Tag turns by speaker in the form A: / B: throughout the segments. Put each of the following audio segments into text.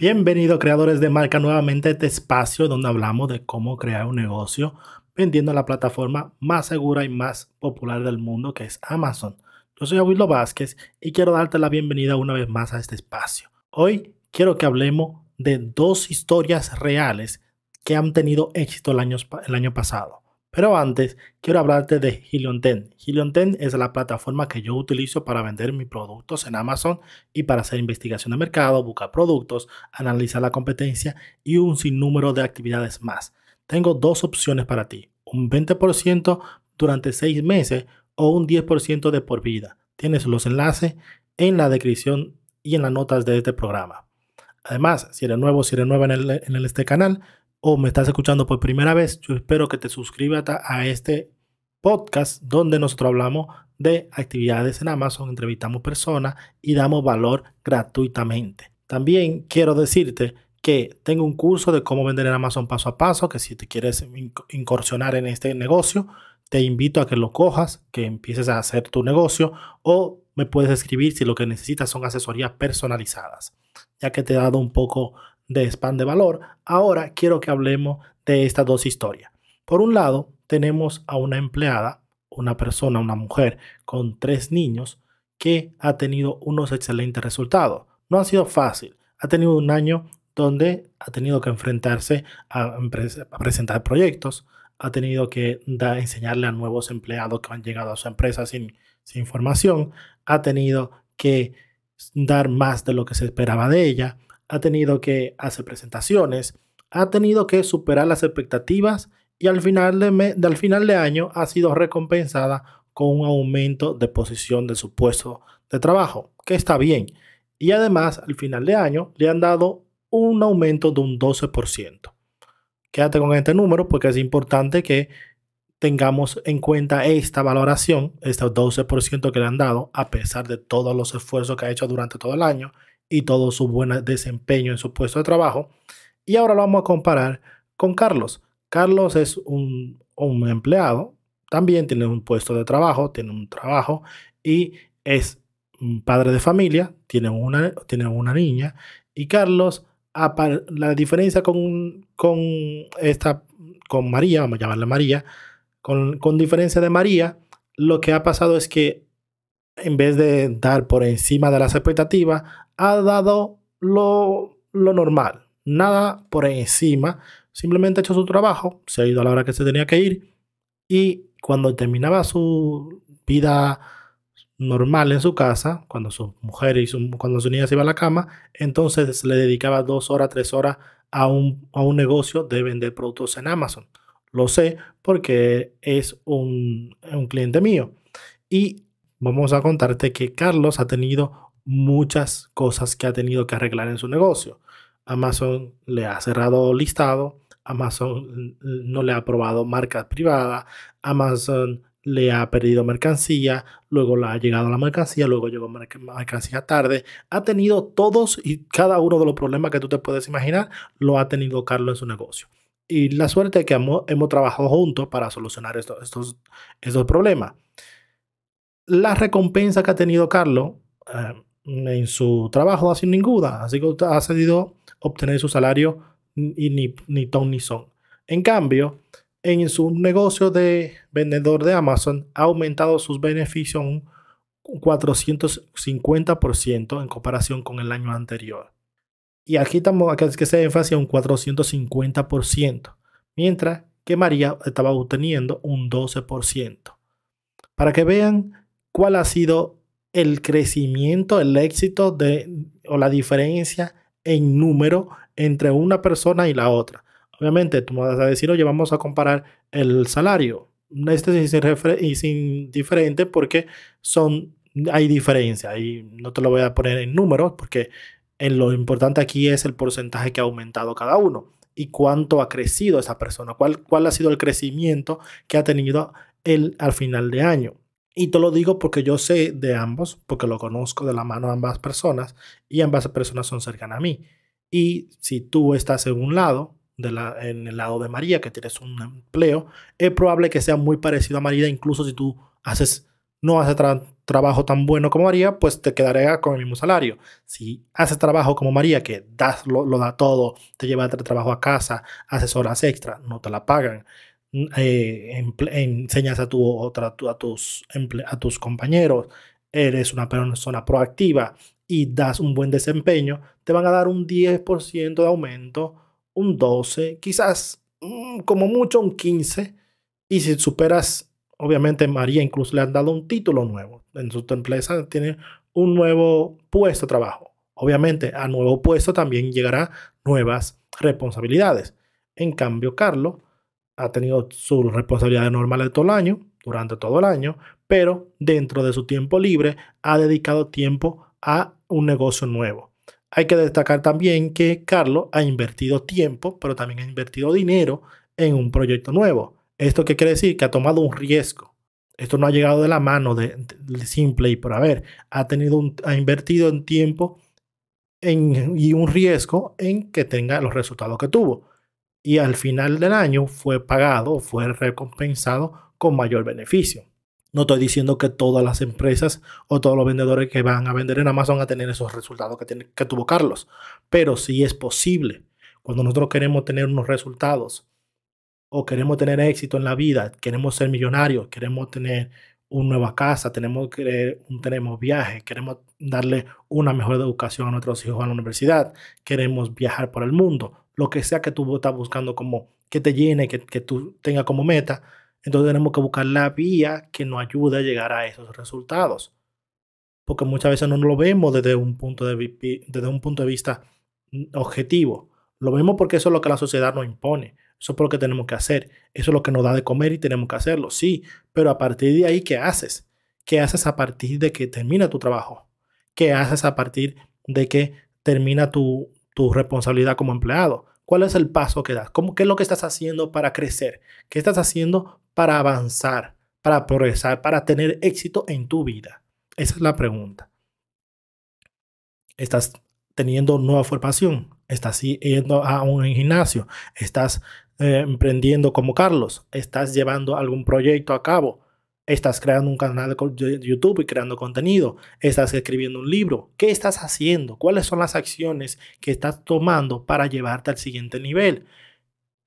A: Bienvenido creadores de marca nuevamente a este espacio donde hablamos de cómo crear un negocio vendiendo la plataforma más segura y más popular del mundo que es Amazon. Yo soy Abuelo Vázquez y quiero darte la bienvenida una vez más a este espacio. Hoy quiero que hablemos de dos historias reales que han tenido éxito el año, el año pasado. Pero antes, quiero hablarte de Helion 10. es la plataforma que yo utilizo para vender mis productos en Amazon y para hacer investigación de mercado, buscar productos, analizar la competencia y un sinnúmero de actividades más. Tengo dos opciones para ti, un 20% durante 6 meses o un 10% de por vida. Tienes los enlaces en la descripción y en las notas de este programa. Además, si eres nuevo, si eres nueva en, en este canal, o me estás escuchando por primera vez, yo espero que te suscribas a este podcast donde nosotros hablamos de actividades en Amazon, entrevistamos personas y damos valor gratuitamente. También quiero decirte que tengo un curso de cómo vender en Amazon paso a paso, que si te quieres incursionar en este negocio, te invito a que lo cojas, que empieces a hacer tu negocio o me puedes escribir si lo que necesitas son asesorías personalizadas, ya que te he dado un poco de spam de valor, ahora quiero que hablemos de estas dos historias. Por un lado, tenemos a una empleada, una persona, una mujer con tres niños que ha tenido unos excelentes resultados. No ha sido fácil. Ha tenido un año donde ha tenido que enfrentarse a, presentar proyectos, ha tenido que enseñarle a nuevos empleados que han llegado a su empresa sin, sin ha tenido que dar más de lo que se esperaba de ella, ha tenido que hacer presentaciones, ha tenido que superar las expectativas y al final de, al final de año ha sido recompensada con un aumento de posición de su puesto de trabajo, que está bien. Y además, al final de año le han dado un aumento de un 12%. Quédate con este número porque es importante que tengamos en cuenta esta valoración, este 12% que le han dado, a pesar de todos los esfuerzos que ha hecho durante todo el año y todo su buen desempeño en su puesto de trabajo. Y ahora lo vamos a comparar con Carlos. Carlos es un, empleado, también tiene un puesto de trabajo, tiene un trabajo y es un padre de familia, tiene una, tiene una niña. Y Carlos, la diferencia con, con, esta, con María, vamos a llamarla María, con, con diferencia de María, lo que ha pasado es que en vez de dar por encima de las expectativas, ha dado lo, normal. Nada por encima. Simplemente ha hecho su trabajo, se ha ido a la hora que se tenía que ir y cuando terminaba su vida normal en su casa, cuando su mujer y su, cuando su niña se iba a la cama, entonces le dedicaba dos horas, tres horas a un, negocio de vender productos en Amazon. Lo sé porque es un, un cliente mío. Y vamos a contarte que Carlos ha tenido muchas cosas que ha tenido que arreglar en su negocio. Amazon le ha cerrado listado, Amazon no le ha aprobado marca privada, Amazon le ha perdido mercancía, luego le ha llegado la mercancía, luego llegó la mercancía tarde. Ha tenido todos y cada uno de los problemas que tú te puedes imaginar, lo ha tenido Carlos en su negocio. Y la suerte es que hemos, trabajado juntos para solucionar estos problemas la recompensa que ha tenido Carlos eh, en su trabajo ha sido ninguna, así que ha cedido obtener su salario y ni, ni ton ni son. En cambio, en su negocio de vendedor de Amazon ha aumentado sus beneficios un 450% en comparación con el año anterior. Y aquí estamos, que se énfasis un 450%, mientras que María estaba obteniendo un 12%. Para que vean cuál ha sido el crecimiento, el éxito de, o la diferencia en número entre una persona y la otra. Obviamente, tú me vas a decir, oye, vamos a comparar el salario. Este es, es indiferente porque son, hay diferencia y no te lo voy a poner en números porque en lo importante aquí es el porcentaje que ha aumentado cada uno y cuánto ha crecido esa persona, cuál, cuál ha sido el crecimiento que ha tenido él al final de año. Y te lo digo porque yo sé de ambos, porque lo conozco de la mano a ambas personas y ambas personas son cercanas a mí. Y si tú estás en un lado, de la, en el lado de María, que tienes un empleo, es probable que sea muy parecido a María, incluso si tú haces, no haces trabajo tan bueno como María, pues te quedará con el mismo salario. Si haces trabajo como María, que das, lo, da todo, te lleva el trabajo a casa, haces horas extra, no te la pagan, eh, enseñas a, tu, a, tus, compañeros, eres una persona proactiva y das un buen desempeño, te van a dar un 10% de aumento, un 12%, quizás mm, como mucho un 15%. Y si superas, obviamente María incluso le han dado un título nuevo. En su empresa tiene un nuevo puesto de trabajo. Obviamente al nuevo puesto también llegará nuevas responsabilidades. En cambio, Carlos ha tenido sus responsabilidades normales todo el año, durante todo el año, pero dentro de su tiempo libre ha dedicado tiempo a un negocio nuevo. Hay que destacar también que Carlos ha invertido tiempo, pero también ha invertido dinero en un proyecto nuevo. ¿Esto qué quiere decir? Que ha tomado un riesgo. Esto no ha llegado de la mano de, simple y por haber. Ha, tenido ha invertido en tiempo y un riesgo en que tenga los resultados que tuvo y al final del año fue pagado, fue recompensado con mayor beneficio. No estoy diciendo que todas las empresas o todos los vendedores que van a vender en Amazon a tener esos resultados que, tiene, que tuvo Carlos, pero sí es posible. Cuando nosotros queremos tener unos resultados o queremos tener éxito en la vida, queremos ser millonarios, queremos tener una nueva casa, tenemos, viaje, tenemos viaje, queremos darle una mejor educación a nuestros hijos a la universidad, queremos viajar por el mundo, lo que sea que tú estás buscando como que te llene, que, tú tengas como meta. Entonces tenemos que buscar la vía que nos ayude a llegar a esos resultados. Porque muchas veces no lo vemos desde un punto de, desde un punto de vista mm, objetivo. Lo vemos porque eso es lo que la sociedad nos impone. Eso es lo que tenemos que hacer. Eso es lo que nos da de comer y tenemos que hacerlo. Sí, pero a partir de ahí, ¿qué haces? ¿Qué haces a partir de que termina tu trabajo? ¿Qué haces a partir de que termina tu, tu responsabilidad como empleado? ¿Cuál es el paso que das? ¿Qué es lo que estás haciendo para crecer? ¿Qué estás haciendo para avanzar, para progresar, para tener éxito en tu vida? Esa es la pregunta. ¿Estás teniendo nueva formación? ¿Estás yendo a un gimnasio? ¿Estás eh, emprendiendo como Carlos? ¿Estás llevando algún proyecto a cabo? Estás creando un canal de YouTube y creando contenido. Estás escribiendo un libro. ¿Qué estás haciendo? ¿Cuáles son las acciones que estás tomando para llevarte al siguiente nivel?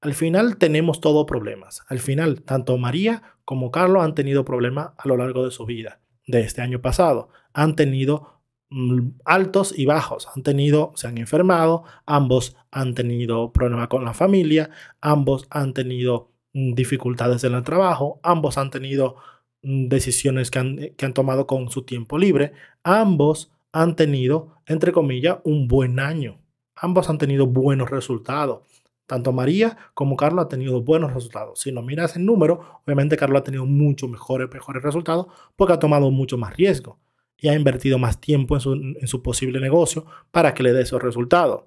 A: Al final tenemos todos problemas. Al final, tanto María como Carlos han tenido problemas a lo largo de su vida, de este año pasado. Han tenido mm, altos y bajos. Han tenido, se han enfermado, ambos han tenido problemas con la familia, ambos han tenido mm, dificultades en el trabajo, ambos han tenido Mm, decisiones eh, que han, tomado con su tiempo libre, ambos han tenido, entre comillas, un buen año. Ambos han tenido buenos resultados. Tanto María como Carlos han tenido buenos resultados. Si no miras el número, obviamente Carlos ha tenido mucho mejores, resultados porque ha tomado mucho más riesgo y ha invertido más tiempo en su, en su posible negocio para que le dé esos resultados.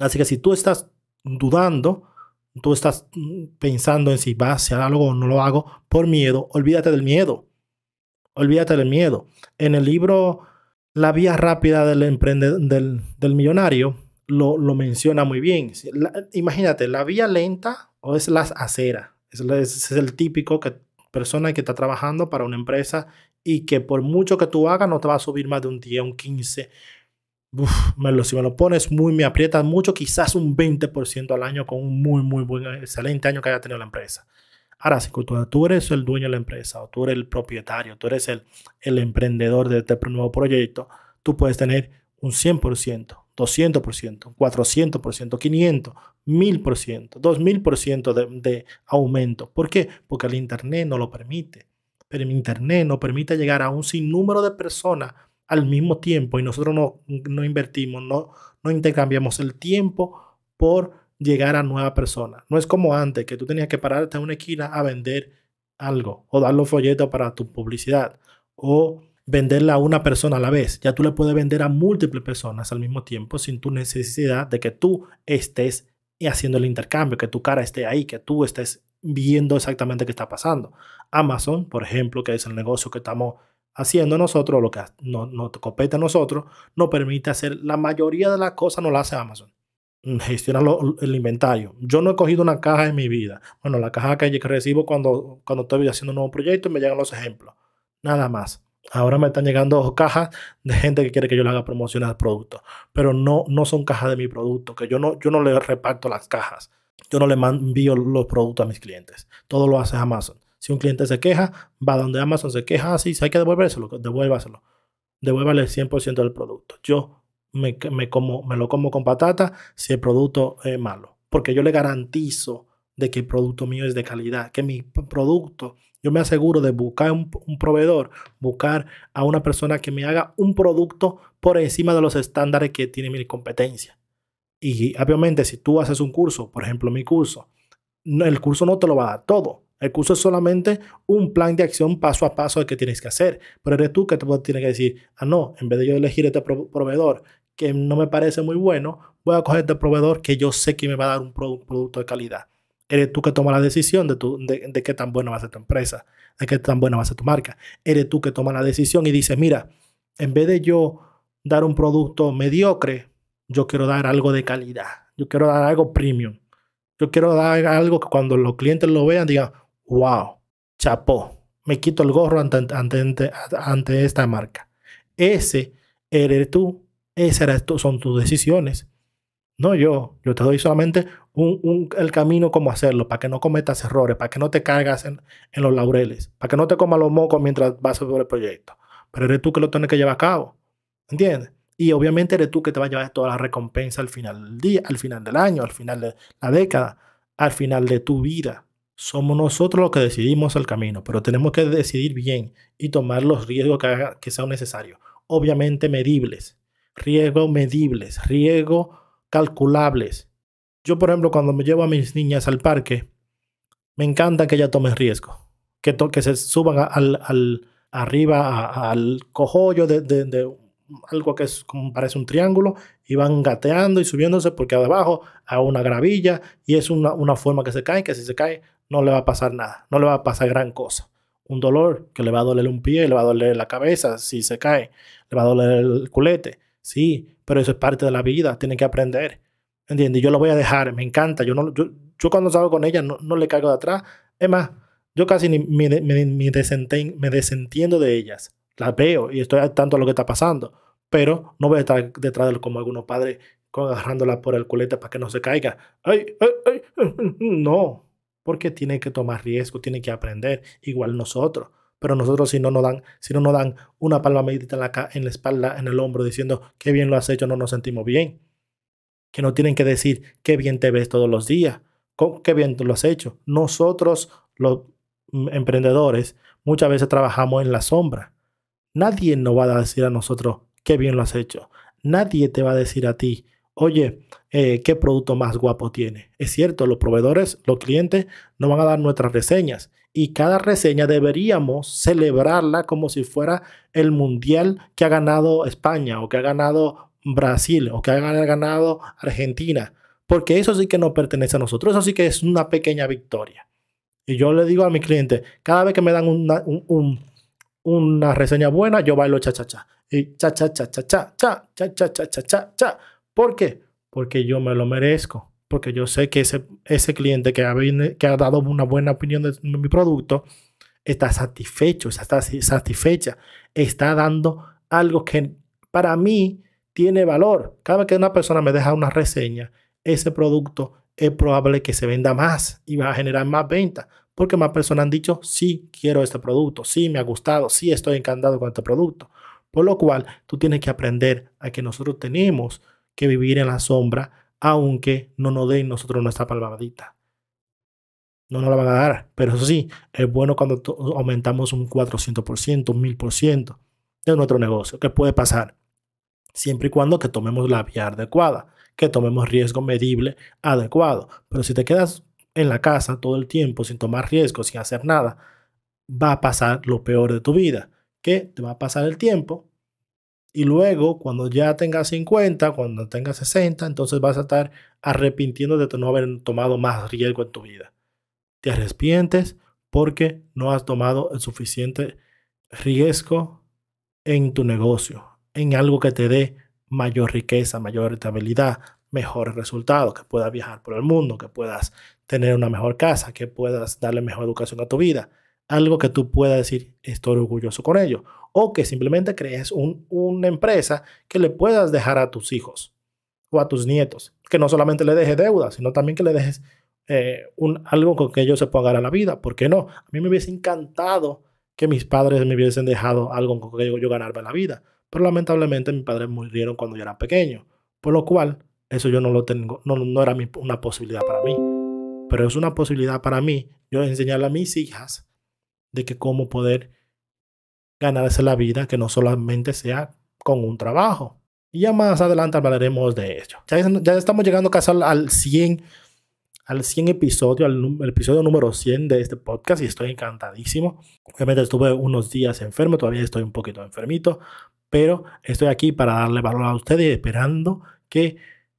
A: Así que si tú estás dudando, tú estás mm, pensando en si vas, hacer algo o no lo hago, por miedo, olvídate del miedo. Olvídate del miedo. En el libro La vía rápida del, del, millonario lo, menciona muy bien. imagínate, la vía lenta o es las aceras. Es, es, el típico que, persona que está trabajando para una empresa y que por mucho que tú hagas no te va a subir más de un 10, un 15, me lo, si me lo pones muy, me aprietas mucho, quizás un 20% al año con un muy, muy buen, excelente año que haya tenido la empresa. Ahora, si tú, eres el dueño de la empresa o tú eres el propietario, tú eres el, el emprendedor de este nuevo proyecto, tú puedes tener un 100%, 200%, 400%, 500, 1000%, 2000% de, aumento. ¿Por qué? Porque el Internet no lo permite. Pero el Internet no permite llegar a un sinnúmero de personas al mismo tiempo y nosotros no, no invertimos, no, no intercambiamos el tiempo por llegar a nueva persona. No es como antes, que tú tenías que pararte a una esquina a vender algo o dar los folletos para tu publicidad o venderla a una persona a la vez. Ya tú le puedes vender a múltiples personas al mismo tiempo sin tu necesidad de que tú estés haciendo el intercambio, que tu cara esté ahí, que tú estés viendo exactamente qué está pasando. Amazon, por ejemplo, que es el negocio que estamos haciendo nosotros, lo que nos no compete a nosotros, nos permite hacer la mayoría de las cosas, no las hace Amazon. Mm, Gestiona el inventario. Yo no he cogido una caja en mi vida. Bueno, la caja que recibo cuando, cuando estoy haciendo un nuevo proyecto y me llegan los ejemplos. Nada más. Ahora me están llegando cajas de gente que quiere que yo le haga promociones al producto, pero no, no son cajas de mi producto, que yo no, yo no le reparto las cajas. Yo no le envío los productos a mis clientes. Todo lo hace Amazon. Si un cliente se queja, va donde Amazon se queja, así, ah, si hay que devolvérselo, devuélvaselo. Devuélvale el 100% del producto. Yo me, como, me lo como con patata si el producto es malo, porque yo le garantizo de que el producto mío es de calidad, que mi producto, yo me aseguro de buscar un, proveedor, buscar a una persona que me haga un producto por encima de los estándares que tiene mi competencia. Y obviamente si tú haces un curso, por ejemplo mi curso, el curso no te lo va a dar todo, el curso es solamente un plan de acción paso a paso de qué tienes que hacer. Pero eres tú que te tienes que decir, ah, no, en vez de yo elegir este proveedor que no me parece muy bueno, voy a coger este proveedor que yo sé que me va a dar un producto de calidad. Eres tú que toma la decisión de, tu, de, qué tan buena va a ser tu empresa, de qué tan buena va a ser tu marca. Eres tú que toma la decisión y dices, mira, en vez de yo dar un producto mediocre, yo quiero dar algo de calidad, yo quiero dar algo premium, yo quiero dar algo que cuando los clientes lo vean digan, wow, chapó, me quito el gorro ante, ante, esta marca. Ese eres tú, esas son tus decisiones. No yo, yo te doy solamente el camino cómo hacerlo, para que no cometas errores, para que no te cargas en, los laureles, para que no te comas los mocos mientras vas sobre el proyecto. Pero eres tú que lo tienes que llevar a cabo, ¿entiendes? Y obviamente eres tú que te va a llevar toda la recompensa al final del día, al final del año, al final de la década, al final de tu vida. Somos nosotros los que decidimos el camino, pero tenemos que decidir bien y tomar los riesgos que, que sean necesarios. Obviamente medibles, riesgos medibles, riesgos calculables. Yo, por ejemplo, cuando me llevo a mis niñas al parque, me encanta que ellas tomen riesgos, que, se suban al, arriba al cojollo de, algo que parece un triángulo y van gateando y subiéndose porque abajo a una gravilla y es una, una forma que se cae, que si se cae no le va a pasar nada, no le va a pasar gran cosa. Un dolor que le va a doler un pie, le va a doler la cabeza si se cae, le va a doler el culete, sí, pero eso es parte de la vida, tiene que aprender. ¿Entiendes? Yo lo voy a dejar, me encanta. Yo, no, yo, cuando salgo con ella no, le caigo de atrás. Es más, yo casi ni me, desentiendo de ellas. Las veo y estoy al tanto de lo que está pasando. Pero no voy a estar detrás de como algunos padres agarrándola por el culete para que no se caiga. ¡Ay, ay, ay! No, porque tiene que tomar riesgo, tiene que aprender, igual nosotros. Pero nosotros si no nos dan, si no nos dan una palma medita en la, en la espalda, en el hombro, diciendo, qué bien lo has hecho, no nos sentimos bien. Que no tienen que decir, qué bien te ves todos los días, qué bien lo has hecho. Nosotros, los mm, emprendedores, muchas veces trabajamos en la sombra. Nadie nos va a decir a nosotros, qué bien lo has hecho. Nadie te va a decir a ti, oye, qué producto más guapo tiene. Es cierto, los proveedores, los clientes nos van a dar nuestras reseñas y cada reseña deberíamos celebrarla como si fuera el mundial que ha ganado España o que ha ganado Brasil o que ha ganado Argentina, porque eso sí que nos pertenece a nosotros, eso sí que es una pequeña victoria. Y yo le digo a mi cliente, cada vez que me dan una, una reseña buena, yo bailo cha cha cha. Y cha cha cha cha cha cha cha cha cha cha cha. ¿Por qué? Porque yo me lo merezco, porque yo sé que ese, ese cliente que ha, que ha dado una buena opinión de mi producto está satisfecho, está satisfecha, está dando algo que para mí tiene valor. Cada vez que una persona me deja una reseña, ese producto es probable que se venda más y va a generar más ventas porque más personas han dicho, sí, quiero este producto, sí, me ha gustado, sí, estoy encantado con este producto. Por lo cual, tú tienes que aprender a que nosotros tenemos que vivir en la sombra, aunque no nos den nosotros nuestra palmadita. No nos la van a dar, pero eso sí, es bueno cuando aumentamos un 400%, un 1000% de nuestro negocio. ¿Qué puede pasar? Siempre y cuando que tomemos la vía adecuada, que tomemos riesgo medible adecuado. Pero si te quedas en la casa todo el tiempo sin tomar riesgo, sin hacer nada, va a pasar lo peor de tu vida, que te va a pasar el tiempo, y luego, cuando ya tengas 50, cuando tengas 60, entonces vas a estar arrepintiendo de no haber tomado más riesgo en tu vida. Te arrepientes porque no has tomado el suficiente riesgo en tu negocio, en algo que te dé mayor riqueza, mayor estabilidad, mejores resultados, que puedas viajar por el mundo, que puedas tener una mejor casa, que puedas darle mejor educación a tu vida, algo que tú puedas decir, estoy orgulloso con ello. O que simplemente crees una empresa que le puedas dejar a tus hijos o a tus nietos. Que no solamente le dejes deuda, sino también que le dejes eh, un, algo con que ellos se puedan ganar la vida. ¿Por qué no? A mí me hubiese encantado que mis padres me hubiesen dejado algo con que yo, ganara ganarme la vida. Pero lamentablemente mis padres murieron cuando yo era pequeño. Por lo cual, eso yo no lo tengo, no, no era una posibilidad para mí. Pero es una posibilidad para mí yo enseñarle a mis hijas de que cómo poder ganarse la vida que no solamente sea con un trabajo. Y ya más adelante hablaremos de ello. Ya, estamos llegando casi al, 100 al 100 episodio, al, al, episodio número 100 de este podcast y estoy encantadísimo. Obviamente estuve unos días enfermo, todavía estoy un poquito enfermito, pero estoy aquí para darle valor a ustedes esperando que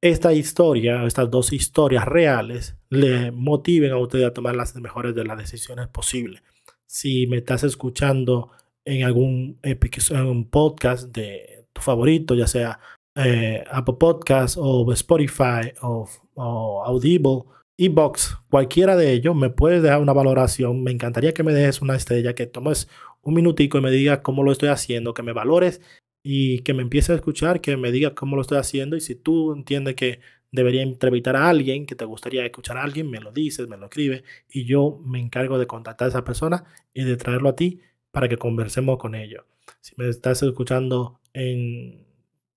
A: esta historia, estas dos historias reales, le motiven a ustedes a tomar las mejores de las decisiones posibles si me estás escuchando en algún podcast de tu favorito, ya sea eh, Apple Podcast o Spotify o, Audible, Ebox, cualquiera de ellos, me puedes dejar una valoración. Me encantaría que me dejes una estrella, que tomes un minutico y me digas cómo lo estoy haciendo, que me valores y que me empieces a escuchar, que me digas cómo lo estoy haciendo. Y si tú entiendes que debería entrevistar a alguien, que te gustaría escuchar a alguien, me lo dices, me lo escribes y yo me encargo de contactar a esa persona y de traerlo a ti para que conversemos con ellos. Si me estás escuchando en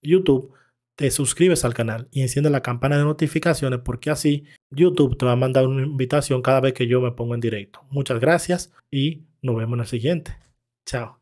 A: YouTube, te suscribes al canal y enciende la campana de notificaciones porque así YouTube te va a mandar una invitación cada vez que yo me pongo en directo. Muchas gracias y nos vemos en el siguiente. Chao.